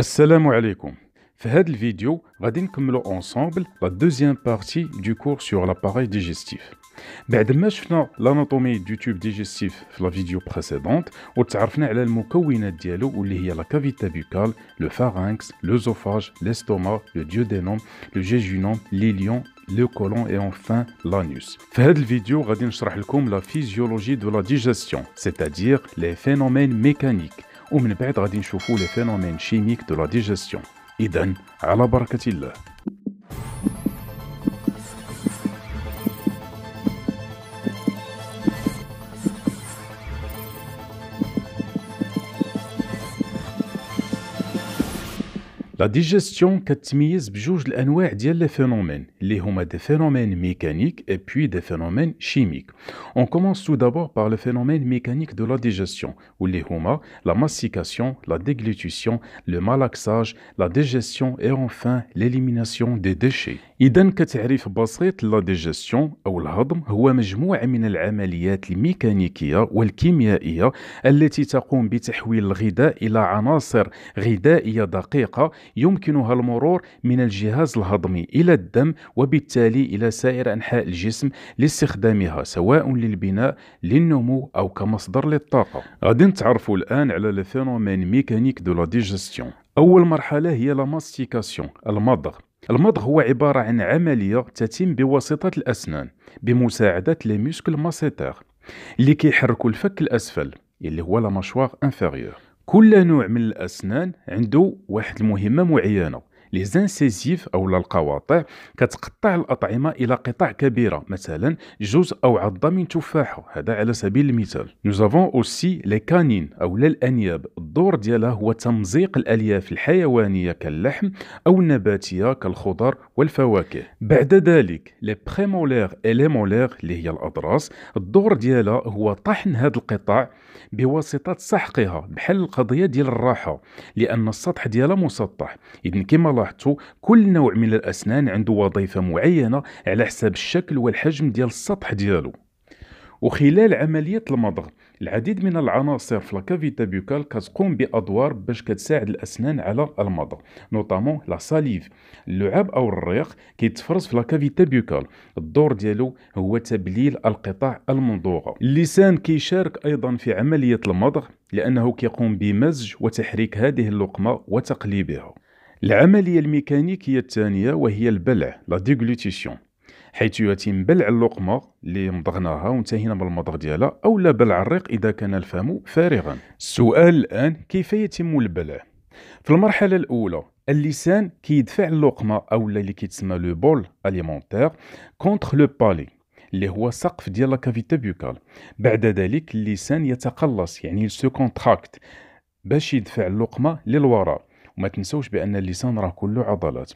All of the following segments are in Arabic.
Assalamu alaikum, Dans cette vidéo, nous allons ensemble la deuxième partie du cours sur l'appareil digestif. Après avoir l'anatomie du tube digestif dans la vidéo précédente, nous avons appris les composants de la cavité buccale, le pharynx, l'œsophage, l'estomac, le diodénome, le géjunome, l'hélion, le colon et enfin l'anus. Dans cette vidéo, nous allons vous la physiologie de la digestion, c'est-à-dire les phénomènes mécaniques. ومن بعد غادي نشوفوا لي فينومين شيميك دو لا ديجيستيون اذا على بركه الله La digestion mise plusieurs ennuis est les phénomène Les des phénomènes mécaniques et puis des phénomènes chimiques. On commence tout d'abord par le phénomène mécanique de la digestion ou les la mastication, la déglutition, le malaxage, la digestion et enfin l'élimination des déchets. إذا كتعريف بسيط لا ديجيستيون أو الهضم هو مجموعة من العمليات الميكانيكية والكيميائية التي تقوم بتحويل الغذاء إلى عناصر غذائية دقيقة يمكنها المرور من الجهاز الهضمي إلى الدم وبالتالي إلى سائر أنحاء الجسم لاستخدامها سواء للبناء للنمو أو كمصدر للطاقة غادي نتعرفوا الآن على لو فينومين ميكانيك دو لا ديجيستيون أول مرحلة هي لا ماستيكاسيون المضغ المضغ هو عبارة عن عملية تتم بواسطة الأسنان بمساعدة لي موسكل ماسيتير اللي كيحركوا الفك الأسفل اللي هو لا ماشوار انفيريور كل نوع من الأسنان عنده واحد المهمة معينة لي زانسيزيف او القواطع كتقطع الاطعمه الى قطع كبيره مثلا جزء او عضه من تفاحه هذا على سبيل المثال نو زافون اوسي لي كانين او الانياب الدور ديالها هو تمزيق الالياف الحيوانيه كاللحم او النباتيه كالخضر والفواكه بعد ذلك لي بريمولير اي لي مولير اللي هي الاضراس الدور ديالها هو طحن هذا القطع بواسطه سحقها بحال القضيه ديال الراحه لان السطح ديالها مسطح اذن كما لاحظتوا كل نوع من الأسنان عنده وظيفة معينة على حساب الشكل والحجم ديال السطح ديالو وخلال عملية المضغ العديد من العناصر في لاكافيتا بوكال كتقوم بادوار باش كتساعد الاسنان على المضغ نوطامون لا ساليف اللعاب او الريق كيتفرز في لاكافيتا بوكال الدور ديالو هو تبليل القطاع المنضوغه اللسان كيشارك ايضا في عمليه المضغ لانه كيقوم بمزج وتحريك هذه اللقمه وتقليبها العملية الميكانيكية الثانية وهي البلع لا ديغلوتيسيون حيث يتم بلع اللقمة اللي مضغناها وانتهينا من المضغ ديالها أو لا بلع الريق إذا كان الفم فارغا السؤال الآن كيف يتم البلع؟ في المرحلة الأولى اللسان كيدفع اللقمة أو اللي كيتسمى لو بول أليمونتير كونتر لو بالي اللي هو سقف ديال كافيتي بيوكال بعد ذلك اللسان يتقلص يعني سو كونتراكت باش يدفع اللقمة للوراء وما تنسوش بان اللسان راه كله عضلات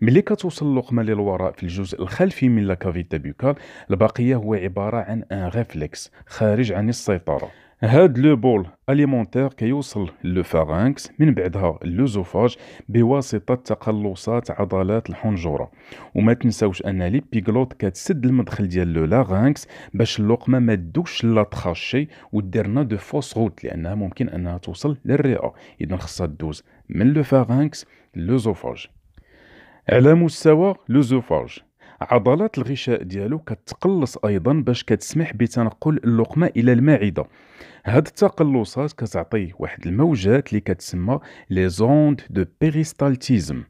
ملي كتوصل اللقمه للوراء في الجزء الخلفي من لا كافيتا بيوكال البقيه هو عباره عن ان ريفلكس خارج عن السيطره هاد لو بول اليمونتير كيوصل للفارنكس من بعدها لوزوفاج بواسطه تقلصات عضلات الحنجره وما تنساوش ان لي بيغلوت كتسد المدخل ديال لو لارنكس باش اللقمه ما تدوش لاطخاشي وديرنا دو فوس روت لانها ممكن انها توصل للرئه اذا خصها تدوز من لو فارنكس لوزوفاج على مستوى لوزوفاج عضلات الغشاء ديالو كتقلص ايضا باش كتسمح بتنقل اللقمه الى المعده هاد التقلصات كتعطي واحد الموجات اللي كتسمى لي زوند دو بيريستالتيزم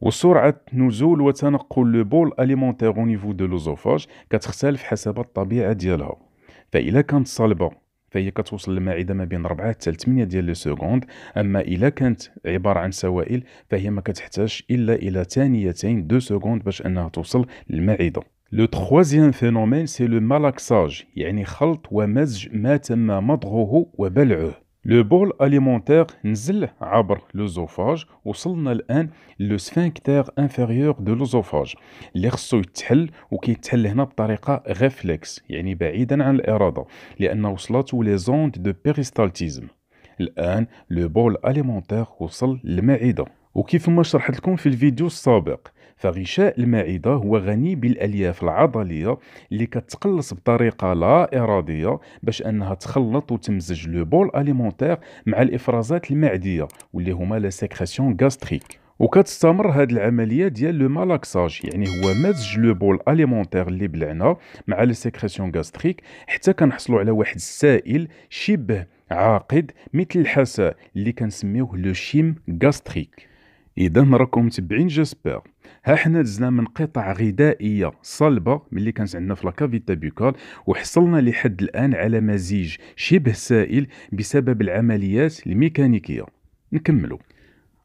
وسرعه نزول وتنقل لو بول اليمونتير او نيفو دو لوزوفاج كتختلف حسب الطبيعه ديالها فإذا كانت صلبه فهي كتوصل للمعده ما بين 4 حتى 8 ديال لي سكوند اما الا كانت عباره عن سوائل فهي ما كتحتاج الا الى ثانيتين 2 سكوند باش انها توصل للمعده لو تخوازيام فينومين سي لو مالاكساج يعني خلط ومزج ما تم مضغه وبلعه لو بول اليمونتير نزل عبر لوزوفاج وصلنا الان لو سفينكتير انفيريور دو لوزوفاج اللي خصو يتحل وكيتحل هنا بطريقه ريفلكس يعني بعيدا عن الاراده لان وصلت لي زوند دو بيريستالتيزم الان لو بول اليمونتير وصل للمعده وكيف ما شرحت لكم في الفيديو السابق فغشاء المعدة هو غني بالألياف العضلية اللي كتقلص بطريقة لا إرادية باش أنها تخلط وتمزج لو بول أليمونتير مع الإفرازات المعدية واللي هما لا سيكريسيون غاستريك وكتستمر هاد العمليه ديال لو مالاكساج يعني هو مزج لو بول اليمونتير اللي بلعنا مع لي سيكريسيون غاستريك حتى كنحصلوا على واحد السائل شبه عاقد مثل الحساء اللي كنسميوه لو شيم غاستريك اذا راكم متبعين جاسبير ها حنا دزنا من قطع غذائيه صلبه ملي كانت عندنا في لاكافيتا بيكال وحصلنا لحد الان على مزيج شبه سائل بسبب العمليات الميكانيكيه نكملوا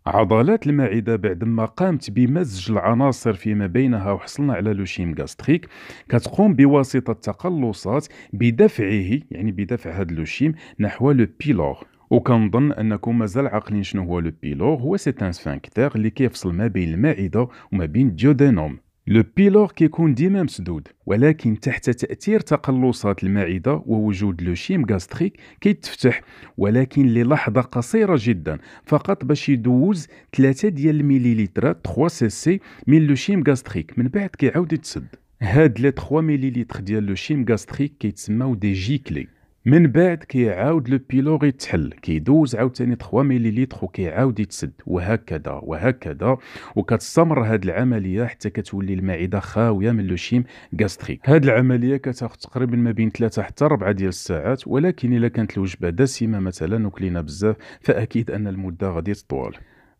عضلات المعدة بعد ما قامت بمزج العناصر فيما بينها وحصلنا على لوشيم غاستريك كتقوم بواسطة تقلصات بدفعه يعني بدفع هذا اللوشيم نحو لو بيلور وكنظن انكم مازال عاقلين شنو هو لو بيلور هو سي ان سفانكتير اللي كيفصل ما بين المعده وما بين الديودينوم لو بيلور كيكون ديما مسدود ولكن تحت تاثير تقلصات المعده ووجود لو شيم غاستريك كيتفتح ولكن للحظه قصيره جدا فقط باش يدوز 3 ديال المليليترات 3 سي سي من لو شيم غاستريك من بعد كيعاود يتسد هاد لي 3 مليليتر ديال لو شيم غاستريك كيتسماو دي جيكلي من بعد كيعاود لو بيلور يتحل كيدوز عاوتاني 3 مليليتر وكيعاود يتسد وهكذا وهكذا وكتستمر هاد العمليه حتى كتولي المعده خاويه من لوشيم غاستريك هاد العمليه كتاخذ تقريبا ما بين 3 حتى 4 ديال الساعات ولكن الا كانت الوجبه دسمه مثلا وكلينا بزاف فاكيد ان المده غادي تطول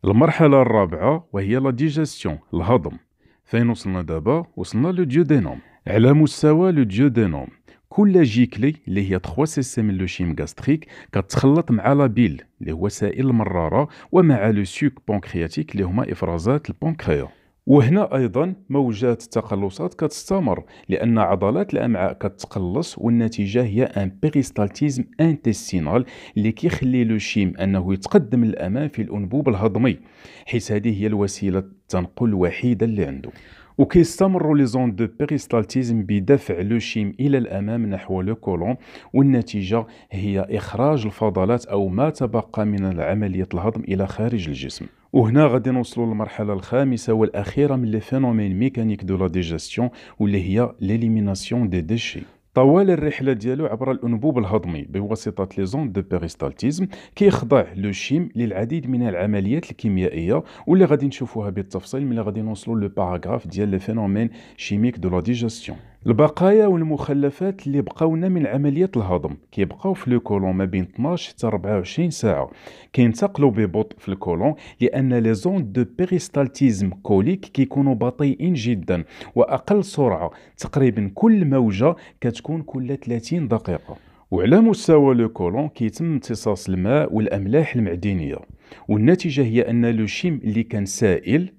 المرحله الرابعه وهي لا ديجيستيون الهضم فين وصلنا دابا وصلنا لو ديو على مستوى لو ديو كل جيكلي اللي هي 3 سيستيم لوشيم غاستريك كتخلط مع لابيل اللي هو سائل المراره ومع لو سوك بونكرياتيك اللي هما افرازات البونكريا وهنا ايضا موجات التقلصات كتستمر لان عضلات الامعاء كتقلص والنتيجه هي ان بيريستالتيزم انتستينال اللي كيخلي لو شيم انه يتقدم للامام في الانبوب الهضمي حيث هذه هي الوسيله التنقل الوحيده اللي عنده وكيستمر لي زون دو بيريستالتيزم بدفع لو شيم الى الامام نحو لو كولون والنتيجه هي اخراج الفضلات او ما تبقى من عمليه الهضم الى خارج الجسم وهنا غادي نوصلوا للمرحله الخامسه والاخيره من لي فينومين ميكانيك دو لا ديجستيون واللي هي ليليميناسيون دي ديشي طوال الرحله ديالو عبر الانبوب الهضمي بواسطه لي زون دو بيريستالتيزم كيخضع لو شيم للعديد من العمليات الكيميائيه واللي غادي نشوفوها بالتفصيل ملي غادي نوصلوا لو باراغراف ديال لي فينومين شيميك دو لا ديجستيون البقايا والمخلفات اللي بقاونا من عمليه الهضم كيبقاو في الكولون ما بين 12 حتى 24 ساعه كينتقلوا ببطء في الكولون لان لي زون دو بيريستالتيزم كوليك كيكونوا بطيئين جدا واقل سرعه تقريبا كل موجه كتكون كل 30 دقيقه وعلى مستوى لو كولون كيتم امتصاص الماء والاملاح المعدنيه والنتيجه هي ان لو شيم اللي كان سائل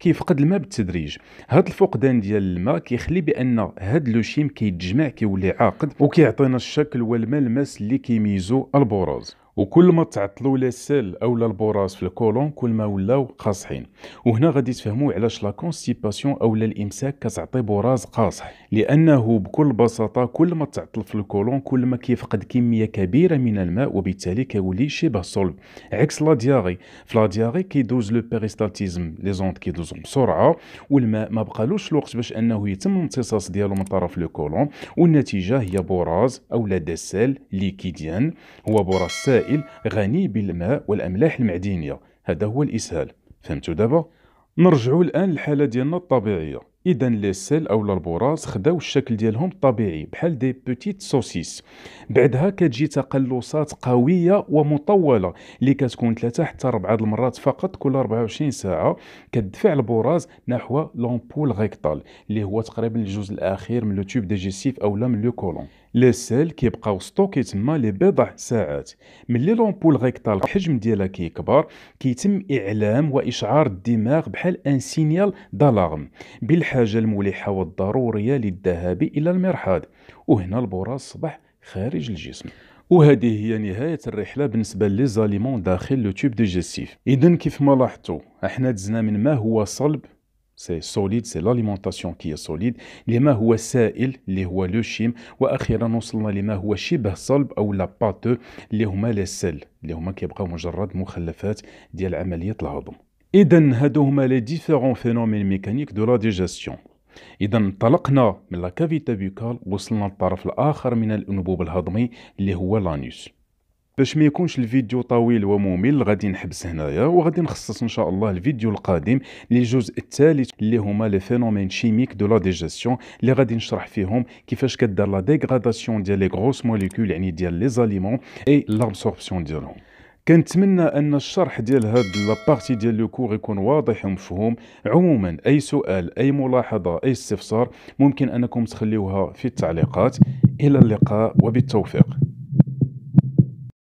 كيفقد الماء بالتدريج هذا الفقدان ديال الماء كيخلي بان هذا لوشيم كيتجمع كيولي عاقد وكيعطينا الشكل والملمس اللي كيميزو البروز وكل ما تعطلوا لي سيل اولا البراز البوراس في الكولون كل ما ولاو قاصحين وهنا غادي تفهموا علاش لا كونستيباسيون اولا الامساك كتعطي براز قاصح لانه بكل بساطه كل ما تعطل في الكولون كل ما كيفقد كميه كبيره من الماء وبالتالي كيولي شبه صلب عكس لا دياري في لا دياري كيدوز لو بيريستالتيزم لي زوند كيدوزهم بسرعه والماء ما بقالوش الوقت باش انه يتم الامتصاص ديالو من طرف لو كولون والنتيجه هي براز اولا لا دسال ليكيديان هو براز سائل السائل غني بالماء والاملاح المعدنيه هذا هو الاسهال فهمتوا دابا نرجعوا الان للحاله ديالنا الطبيعيه اذا لي سيل او البراز خداو الشكل ديالهم الطبيعي بحال دي بوتيت سوسيس بعدها كتجي تقلصات قويه ومطوله اللي كتكون ثلاثه حتى اربعه المرات فقط كل 24 ساعه كدفع البراز نحو لومبول ريكتال اللي هو تقريبا الجزء الاخير من لو تيوب ديجيسيف او لا من لو كولون لو سيل كيبقاو ستوكي تما لبضع ساعات ملي لومبول ريكتال الحجم ديالها كيكبر كيتم اعلام واشعار الدماغ بحال ان سينيال دالارم بالحاجه الملحه والضروريه للذهاب الى المرحاض وهنا البراز صبح خارج الجسم وهذه هي نهاية الرحلة بالنسبة لزاليمون داخل لو تيوب ديجيستيف إذن كيف ما لاحظتوا احنا دزنا من ما هو صلب سي سوليد سي لاليمونتاسيون كي سوليد لما هو سائل اللي هو لو شيم واخيرا وصلنا لما هو شبه صلب او لا باتو اللي هما لي سيل اللي هما كيبقاو مجرد مخلفات ديال عمليه الهضم اذا هادو هما لي ديفيرون phénomènes ميكانيك دو لا digestion. اذا انطلقنا من لا كافيتا بيكال وصلنا للطرف الاخر من الانبوب الهضمي اللي هو لانوس باش ما يكونش الفيديو طويل وممل غادي نحبس هنايا وغادي نخصص ان شاء الله الفيديو القادم للجزء الثالث اللي هما لي فينومين شيميك دو لا ديجيستيون اللي غادي نشرح فيهم كيفاش كدار لا ديغراداسيون ديال لي غروس موليكول يعني ديال لي زاليمون اي لابسوربسيون ديالهم كنتمنى ان الشرح ديال هاد لابارتي ديال لو كور يكون واضح ومفهوم عموما اي سؤال اي ملاحظه اي استفسار ممكن انكم تخليوها في التعليقات الى اللقاء وبالتوفيق